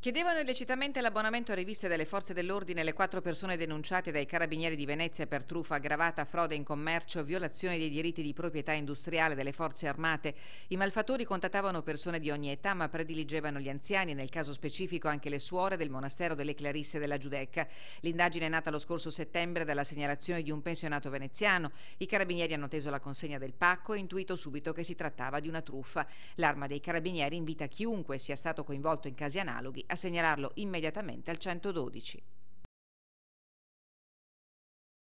Chiedevano illecitamente l'abbonamento a riviste delle forze dell'ordine le quattro persone denunciate dai carabinieri di Venezia per truffa aggravata, frode in commercio, violazione dei diritti di proprietà industriale delle forze armate. I malfattori contattavano persone di ogni età ma prediligevano gli anziani e nel caso specifico anche le suore del monastero delle Clarisse della Giudecca. L'indagine è nata lo scorso settembre dalla segnalazione di un pensionato veneziano. I carabinieri hanno teso la consegna del pacco e intuito subito che si trattava di una truffa. L'arma dei carabinieri invita chiunque sia stato coinvolto in casi analoghi a segnalarlo immediatamente al 112.